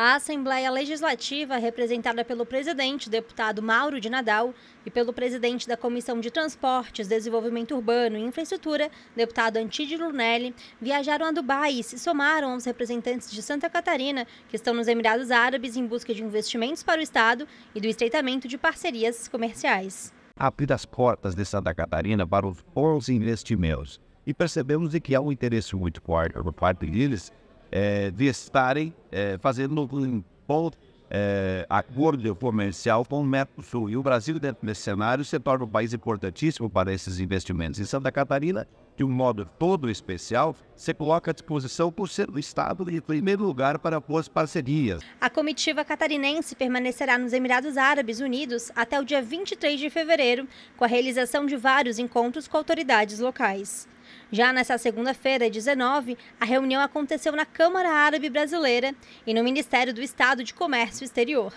A Assembleia Legislativa, representada pelo presidente, deputado Mauro de Nadal, e pelo presidente da Comissão de Transportes, Desenvolvimento Urbano e Infraestrutura, deputado Antídio Lunelli, viajaram a Dubai e se somaram aos representantes de Santa Catarina, que estão nos Emirados Árabes em busca de investimentos para o Estado e do estreitamento de parcerias comerciais. Abrir as portas de Santa Catarina para os bons investimentos. E percebemos que há um interesse muito forte por parte deles é, de estarem é, fazendo um bom é, acordo comercial com o Mercosul. E o Brasil, dentro desse cenário, se torna um país importantíssimo para esses investimentos. Em Santa Catarina, de um modo todo especial, se coloca à disposição por ser o Estado em primeiro lugar para boas parcerias. A comitiva catarinense permanecerá nos Emirados Árabes Unidos até o dia 23 de fevereiro, com a realização de vários encontros com autoridades locais. Já nesta segunda-feira, 19, a reunião aconteceu na Câmara Árabe Brasileira e no Ministério do Estado de Comércio Exterior.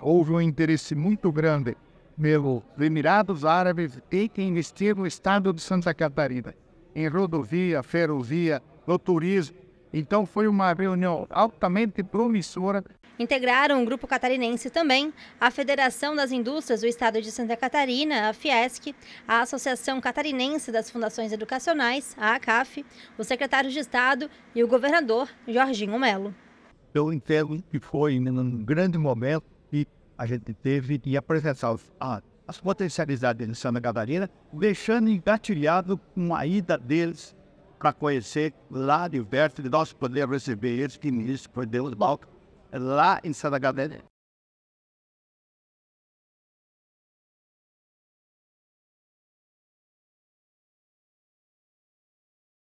Houve um interesse muito grande pelos Emirados Árabes em investir no estado de Santa Catarina, em rodovia, ferrovia, no turismo. Então foi uma reunião altamente promissora Integraram o grupo catarinense também a Federação das Indústrias do Estado de Santa Catarina, a Fiesc, a Associação Catarinense das Fundações Educacionais, a ACAF, o Secretário de Estado e o governador Jorginho Melo. Eu entendo que foi um grande momento que a gente teve de apresentar as potencialidades de Santa Catarina, deixando engatilhado uma ida deles para conhecer lá de perto, de nós poder receber eles, que ministro foi Deus Balca, lá em Santa Catarina.